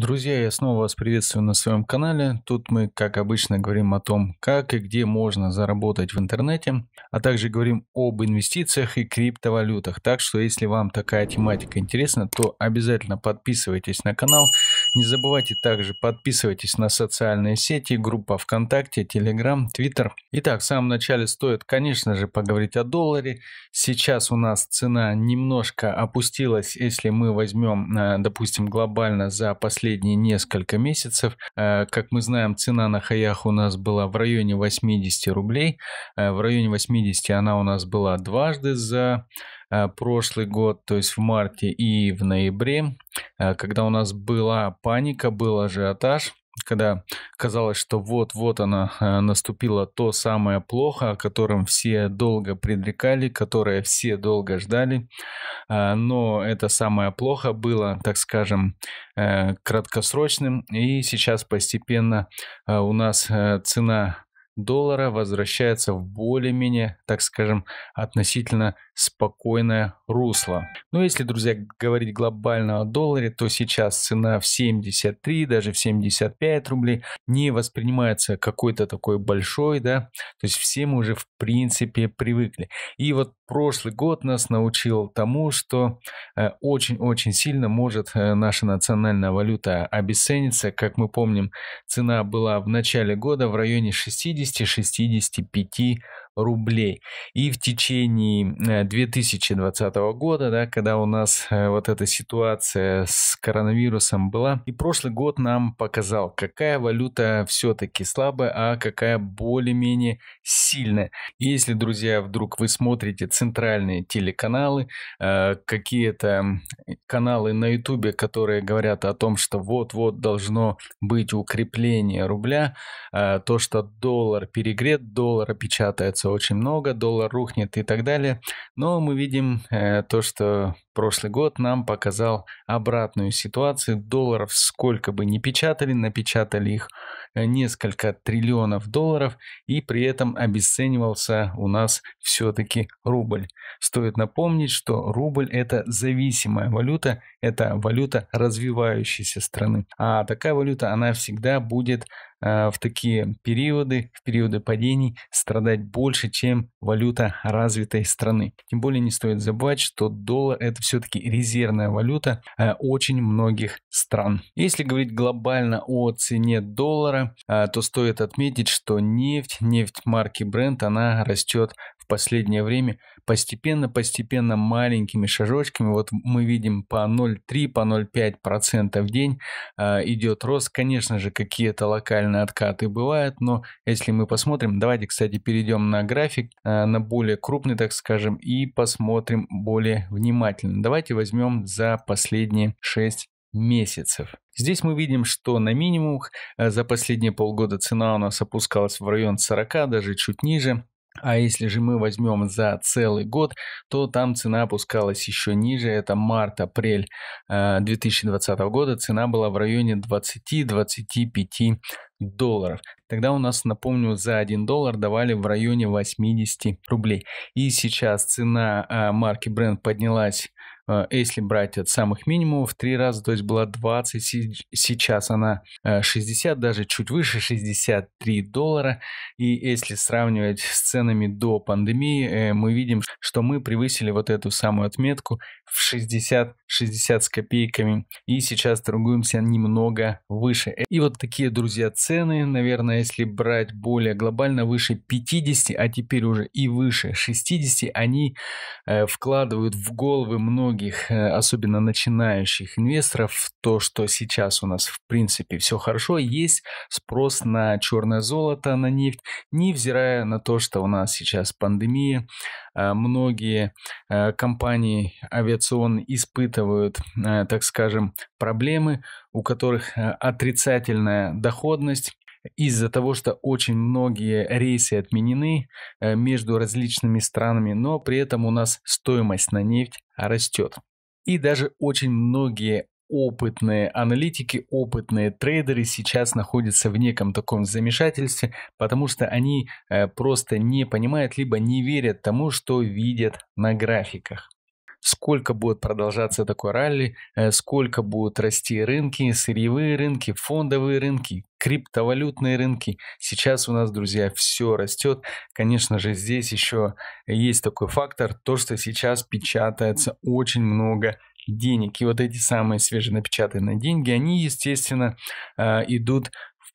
Друзья, я снова вас приветствую на своем канале. Тут мы, как обычно, говорим о том, как и где можно заработать в интернете, а также говорим об инвестициях и криптовалютах. Так что, если вам такая тематика интересна, то обязательно подписывайтесь на канал. Не забывайте также подписывайтесь на социальные сети, группа ВКонтакте, Телеграм, Твиттер. Итак, в самом начале стоит, конечно же, поговорить о долларе. Сейчас у нас цена немножко опустилась, если мы возьмем, э, допустим, глобально за последние несколько месяцев. Э, как мы знаем, цена на хаях у нас была в районе 80 рублей. Э, в районе 80 она у нас была дважды за Э, прошлый год, то есть в марте и в ноябре, э, когда у нас была паника, был ажиотаж, когда казалось, что вот-вот она э, наступила то самое плохо, о котором все долго предрекали, которое все долго ждали, но это самое плохо было, так скажем, краткосрочным, и сейчас постепенно у нас цена доллара возвращается в более-менее, так скажем, относительно спокойное русло. Но если, друзья, говорить глобально о долларе, то сейчас цена в 73, даже в 75 рублей не воспринимается какой-то такой большой, да, то есть все мы уже в принципе привыкли. И вот прошлый год нас научил тому, что э, очень-очень сильно может э, наша национальная валюта обесцениться. Как мы помним, цена была в начале года в районе 60-65 рублей. И в течение 2020 э, года, да, когда у нас э, вот эта ситуация с коронавирусом была, и прошлый год нам показал, какая валюта все-таки слабая, а какая более-менее сильная. если, друзья, вдруг вы смотрите центральные телеканалы, э, какие-то каналы на ютубе, которые говорят о том, что вот-вот должно быть укрепление рубля, то, что доллар перегрет, доллар опечатается наберется очень много, доллар рухнет и так далее. Но мы видим э, то, что прошлый год нам показал обратную ситуацию. Долларов сколько бы ни печатали, напечатали их э, несколько триллионов долларов, и при этом обесценивался у нас все-таки рубль. Стоит напомнить, что рубль это зависимая валюта, это валюта развивающейся страны. А такая валюта, она всегда будет Э, в такие периоды, в периоды падений страдать больше, чем валюта развитой страны. Тем более не стоит забывать, что доллар это все-таки резервная валюта э, очень многих стран. Если говорить глобально о цене доллара, э, то стоит отметить, что нефть, нефть марки Brent, она растет последнее время постепенно-постепенно маленькими шажочками, вот мы видим по 0,3, по 0,5% в день э, идет рост. Конечно же, какие-то локальные откаты бывают, но если мы посмотрим, давайте, кстати, перейдем на график, э, на более крупный, так скажем, и посмотрим более внимательно. Давайте возьмем за последние 6 месяцев. Здесь мы видим, что на минимумах а, за последние полгода цена у нас опускалась в район 40, даже чуть ниже. А если же мы возьмем за целый год, то там цена опускалась еще ниже. Это март-апрель 2020 э, года. Цена была в районе 20-25 долларов. Тогда у нас, напомню, за 1 доллар давали в районе 80 рублей. И сейчас цена э, марки бренд поднялась а, если брать от самых минимумов, три раза, то есть была 20, сейчас она 60, э, даже чуть выше 63 доллара. И если сравнивать с ценами до пандемии, э, мы видим, что мы превысили вот эту самую отметку в 60, 60 с копейками. И сейчас торгуемся немного выше. И вот такие, друзья, цены, наверное, если брать более глобально выше 50, а теперь уже и выше 60, они э, вкладывают в головы многие многих, э, особенно начинающих инвесторов, то, что сейчас у нас в принципе все хорошо, есть спрос на черное золото, на нефть, невзирая на то, что у нас сейчас пандемия, э, многие э, компании авиационные испытывают, так скажем, проблемы, у которых отрицательная доходность, из-за того, что очень многие рейсы отменены э, между различными странами, но при этом у нас стоимость на нефть растет. И даже очень многие опытные аналитики, опытные трейдеры сейчас находятся в неком таком замешательстве, потому что они э, просто не понимают, либо не верят тому, что видят на графиках сколько будет продолжаться такой ралли, э, сколько будут расти рынки, сырьевые рынки, фондовые рынки, криптовалютные рынки. Сейчас у нас, друзья, все растет. Конечно же, здесь еще есть такой фактор, то, что сейчас печатается очень много денег. И вот эти самые свеженапечатанные деньги, они, естественно, э, идут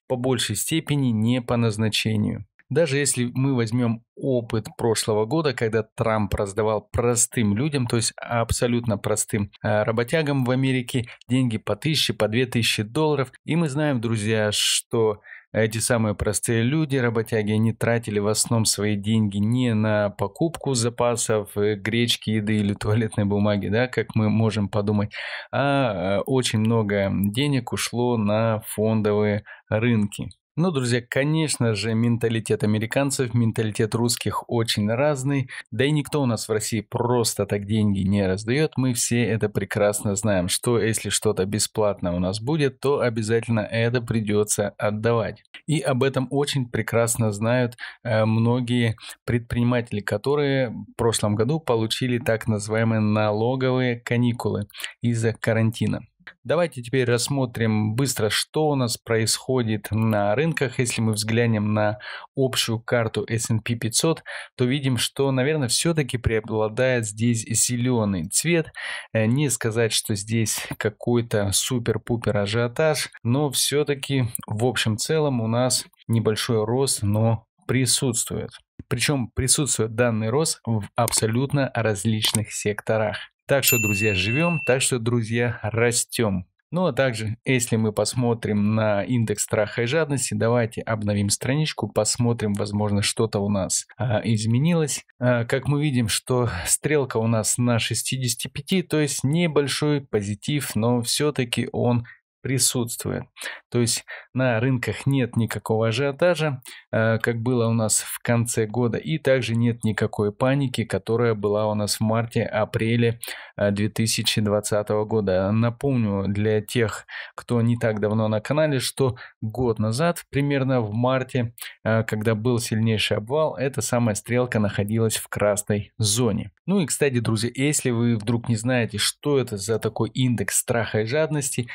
по большей степени не по назначению. Даже если мы возьмем опыт прошлого года, когда Трамп раздавал простым людям, то есть абсолютно простым э, работягам в Америке, деньги по тысяче, по две тысячи долларов. И мы знаем, друзья, что эти самые простые люди, работяги, они тратили в основном свои деньги не на покупку запасов э, гречки, еды или туалетной бумаги, да, как мы можем подумать, а э, очень много денег ушло на фондовые рынки. Ну, друзья, конечно же, менталитет американцев, менталитет русских очень разный. Да и никто у нас в России просто так деньги не раздает. Мы все это прекрасно знаем, что если что-то бесплатно у нас будет, то обязательно это придется отдавать. И об этом очень прекрасно знают э, многие предприниматели, которые в прошлом году получили так называемые налоговые каникулы из-за карантина. Давайте теперь рассмотрим быстро, что у нас происходит на рынках. Если мы взглянем на общую карту S&P 500, то видим, что, наверное, все-таки преобладает здесь зеленый цвет. Э, не сказать, что здесь какой-то супер-пупер ажиотаж, но все-таки в общем целом у нас небольшой рост, но присутствует. Причем присутствует данный рост в абсолютно различных секторах. Так что, друзья, живем, так что, друзья, растем. Ну а также, если мы посмотрим на индекс страха и жадности, давайте обновим страничку, посмотрим, возможно, что-то у нас а, изменилось. А, как мы видим, что стрелка у нас на 65, то есть небольшой позитив, но все-таки он присутствует. То есть на рынках нет никакого ажиотажа, э, как было у нас в конце года, и также нет никакой паники, которая была у нас в марте-апреле 2020 э, года. Напомню для тех, кто не так давно на канале, что год назад, примерно в марте, э, когда был сильнейший обвал, эта самая стрелка находилась в красной зоне. Ну и, кстати, друзья, если вы вдруг не знаете, что это за такой индекс страха и жадности,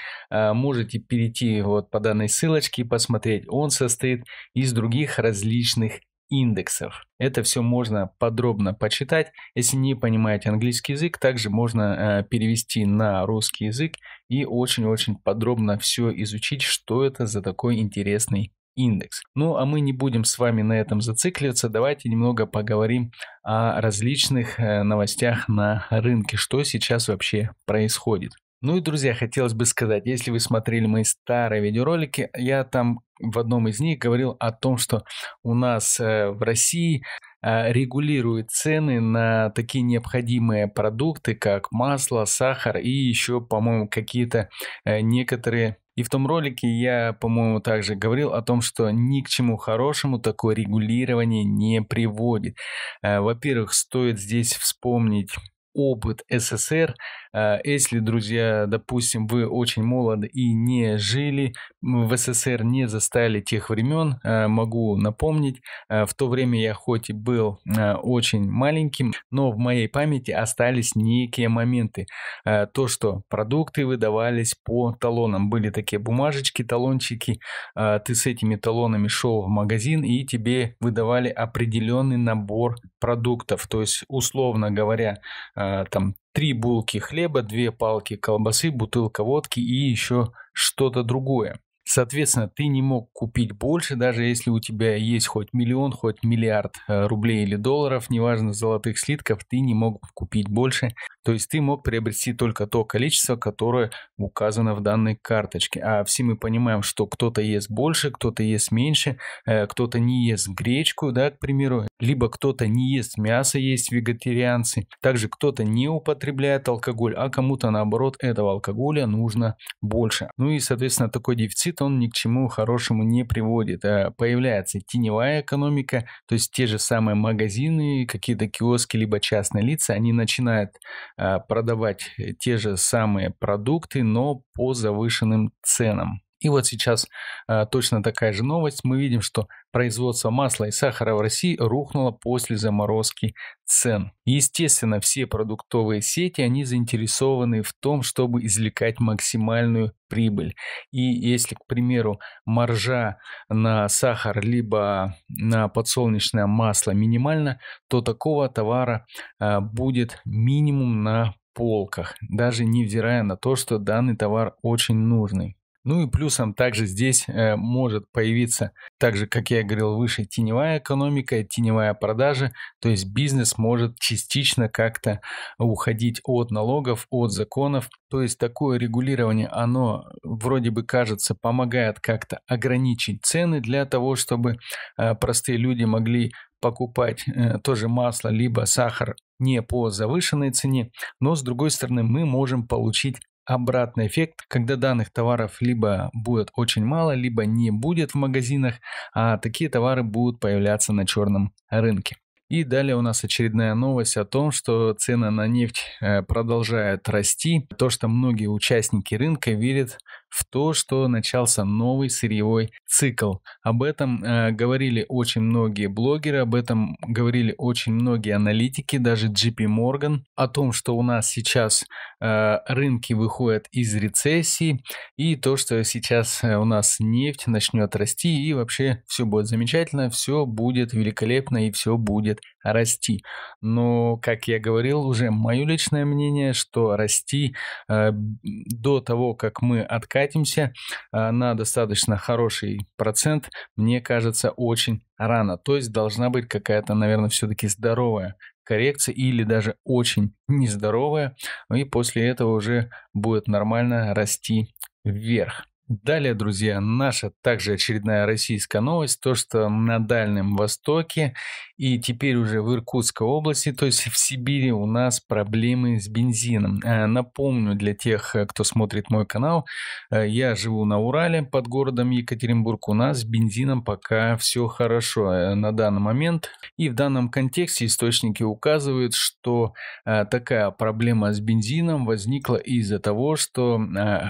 можете перейти вот по данной ссылочке и посмотреть. Он состоит из других различных индексов. Это все можно подробно почитать. Если не понимаете английский язык, также можно э, перевести на русский язык и очень-очень подробно все изучить, что это за такой интересный индекс. Ну а мы не будем с вами на этом зацикливаться, давайте немного поговорим о различных э, новостях на рынке, что сейчас вообще происходит. Ну и, друзья, хотелось бы сказать, если вы смотрели мои старые видеоролики, я там в одном из них говорил о том, что у нас э, в России э, регулирует цены на такие необходимые продукты, как масло, сахар и еще, по-моему, какие-то э, некоторые и в том ролике я, по-моему, также говорил о том, что ни к чему хорошему такое регулирование не приводит. Во-первых, стоит здесь вспомнить опыт СССР, а, если, друзья, допустим, вы очень молоды и не жили в СССР, не застали тех времен, а, могу напомнить, а, в то время я хоть и был очень маленьким, но в моей памяти остались некие моменты. То, что продукты выдавались по талонам. Были такие бумажечки, талончики. Ты с этими талонами шел в магазин и тебе выдавали определенный набор продуктов. То есть, условно говоря, там три булки хлеба, две палки колбасы, бутылка водки и еще что-то другое. Соответственно, ты не мог купить больше, даже если у тебя есть хоть миллион, хоть миллиард э, рублей или долларов, неважно, золотых слитков, ты не мог купить больше. То есть ты мог приобрести только то количество, которое указано в данной карточке. А все мы понимаем, что кто-то ест больше, кто-то ест меньше, э, кто-то не ест гречку, да, к примеру, либо кто-то не ест мясо, есть вегетарианцы. Также кто-то не употребляет алкоголь, а кому-то наоборот этого алкоголя нужно больше. Ну и, соответственно, такой дефицит он ни к чему хорошему не приводит, а появляется теневая экономика, то есть те же самые магазины, какие-то киоски, либо частные лица, они начинают а, продавать те же самые продукты, но по завышенным ценам. И вот сейчас э, точно такая же новость. Мы видим, что производство масла и сахара в России рухнуло после заморозки цен. Естественно, все продуктовые сети, они заинтересованы в том, чтобы извлекать максимальную прибыль. И если, к примеру, маржа на сахар либо на подсолнечное масло минимальна, то такого товара э, будет минимум на полках, даже невзирая на то, что данный товар очень нужный. Ну и плюсом также здесь э, может появиться, так же как я говорил выше, теневая экономика, теневая продажа, то есть бизнес может частично как-то уходить от налогов, от законов. То есть такое регулирование, оно вроде бы кажется помогает как-то ограничить цены для того, чтобы э, простые люди могли покупать э, тоже масло либо сахар не по завышенной цене, но с другой стороны мы можем получить обратный эффект, когда данных товаров либо будет очень мало, либо не будет в магазинах, а такие товары будут появляться на черном рынке. И далее у нас очередная новость о том, что цены на нефть э, продолжают расти. То, что многие участники рынка верят, в то, что начался новый сырьевой цикл. Об этом э, говорили очень многие блогеры, об этом говорили очень многие аналитики, даже JP Morgan, о том, что у нас сейчас э, рынки выходят из рецессии, и то, что сейчас э, у нас нефть начнет расти, и вообще все будет замечательно, все будет великолепно, и все будет расти. Но, как я говорил, уже мое личное мнение, что расти э, до того, как мы откатимся, катимся а, на достаточно хороший процент, мне кажется, очень рано. То есть должна быть какая-то, наверное, все-таки здоровая коррекция или даже очень нездоровая. Ну и после этого уже будет нормально расти вверх. Далее, друзья, наша также очередная российская новость, то, что на Дальнем Востоке и теперь уже в Иркутской области, то есть в Сибири у нас проблемы с бензином. Э, напомню для тех, э, кто смотрит мой канал, э, я живу на Урале под городом Екатеринбург, у нас с бензином пока все хорошо на данный момент. И в данном контексте источники указывают, что такая проблема с бензином возникла из-за того, что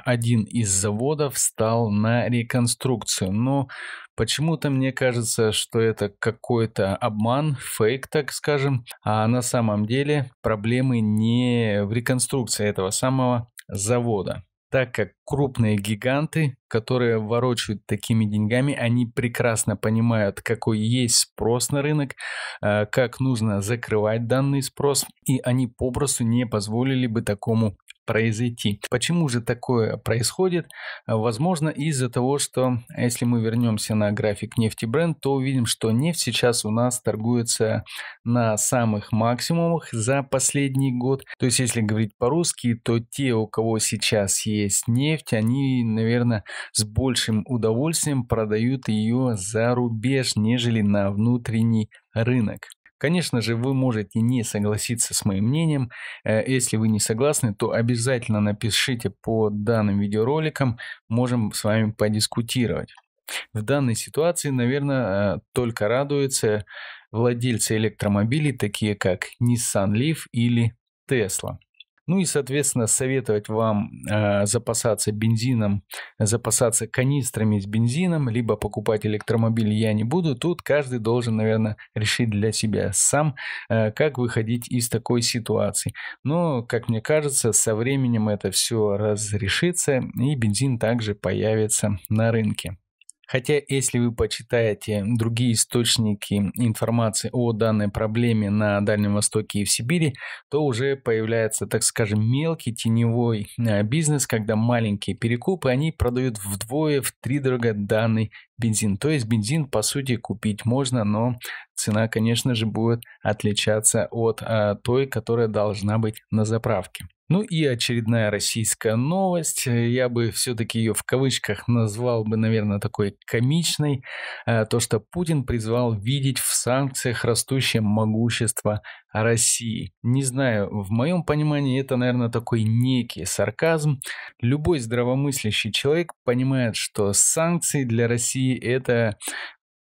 один из заводов стал на реконструкцию. Но почему-то мне кажется, что это какой-то обман, фейк, так скажем. А на самом деле проблемы не в реконструкции этого самого завода так как крупные гиганты которые ворочают такими деньгами, они прекрасно понимают, какой есть спрос на рынок, э, как нужно закрывать данный спрос, и они попросту не позволили бы такому произойти. Почему же такое происходит? Э, возможно, из-за того, что э, если мы вернемся на график нефти нефтебренд, то увидим, что нефть сейчас у нас торгуется на самых максимумах за последний год. То есть, если говорить по-русски, то те, у кого сейчас есть нефть, они, наверное, с большим удовольствием продают ее за рубеж, нежели на внутренний рынок. Конечно же, вы можете не согласиться с моим мнением. Э, если вы не согласны, то обязательно напишите по данным видеороликам, можем с вами подискутировать. В данной ситуации, наверное, э, только радуются владельцы электромобилей, такие как Nissan Leaf или Tesla. Ну и, соответственно, советовать вам э, запасаться бензином, запасаться канистрами с бензином, либо покупать электромобиль я не буду. Тут каждый должен, наверное, решить для себя сам, э, как выходить из такой ситуации. Но, как мне кажется, со временем это все разрешится и бензин также появится на рынке. Хотя, если вы почитаете другие источники информации о данной проблеме на Дальнем Востоке и в Сибири, то уже появляется, так скажем, мелкий теневой а, бизнес, когда маленькие перекупы, они продают вдвое, в три дорого данный бензин. То есть бензин, по сути, купить можно, но цена, конечно же, будет отличаться от а, той, которая должна быть на заправке. Ну и очередная российская новость. Я бы все-таки ее в кавычках назвал бы, наверное, такой комичной. Э, то, что Путин призвал видеть в санкциях растущее могущество России. Не знаю, в моем понимании это, наверное, такой некий сарказм. Любой здравомыслящий человек понимает, что санкции для России это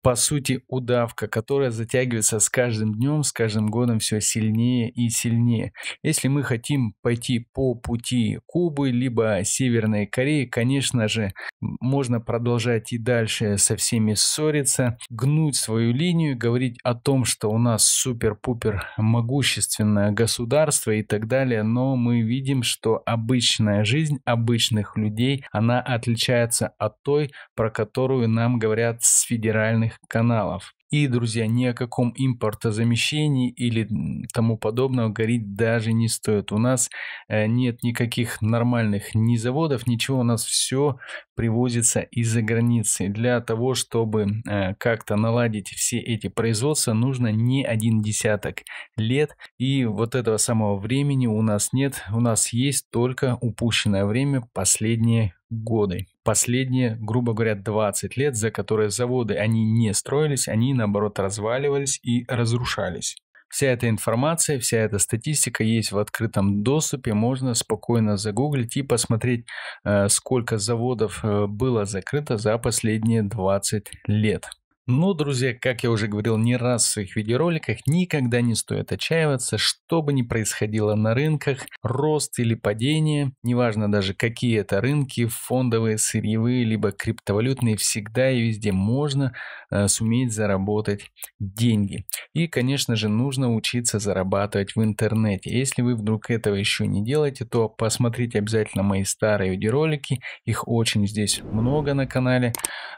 по сути, удавка, которая затягивается с каждым днем, с каждым годом все сильнее и сильнее. Если мы хотим пойти по пути Кубы, либо Северной Кореи, конечно же, можно продолжать и дальше со всеми ссориться, гнуть свою линию, говорить о том, что у нас супер-пупер могущественное государство и так далее, но мы видим, что обычная жизнь обычных людей, она отличается от той, про которую нам говорят с федеральных локальных каналов. И, друзья, ни о каком импортозамещении или тому подобного говорить даже не стоит. У нас э, нет никаких нормальных ни заводов, ничего. У нас все привозится из-за границы. Для того, чтобы э, как-то наладить все эти производства, нужно не один десяток лет. И вот этого самого времени у нас нет. У нас есть только упущенное время последние годы последние, грубо говоря, 20 лет, за которые заводы, они не строились, они, наоборот, разваливались и разрушались. Вся эта информация, вся эта статистика есть в открытом доступе, можно спокойно загуглить и посмотреть, э, сколько заводов э, было закрыто за последние 20 лет. Но, друзья, как я уже говорил не раз в своих видеороликах, никогда не стоит отчаиваться, что бы ни происходило на рынках, рост или падение, неважно даже какие это рынки, фондовые, сырьевые, либо криптовалютные, всегда и везде можно э, суметь заработать деньги. И, конечно же, нужно учиться зарабатывать в интернете. Если вы вдруг этого еще не делаете, то посмотрите обязательно мои старые видеоролики, их очень здесь много на канале.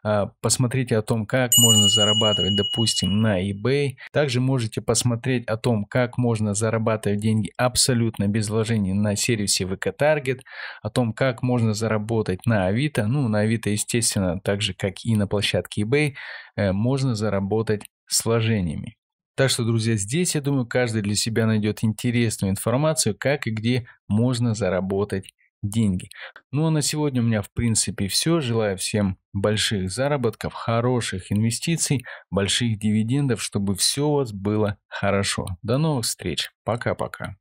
Э, посмотрите о том, как можно можно зарабатывать, допустим, на eBay. Также можете посмотреть о том, как можно зарабатывать деньги абсолютно без вложений на сервисе ВК Target, о том, как можно заработать на Авито. Ну, на Авито, естественно, так же, как и на площадке eBay, э, можно заработать с вложениями. Так что, друзья, здесь, я думаю, каждый для себя найдет интересную информацию, как и где можно заработать деньги. Ну а на сегодня у меня в принципе все. Желаю всем больших заработков, хороших инвестиций, больших дивидендов, чтобы все у вас было хорошо. До новых встреч. Пока-пока.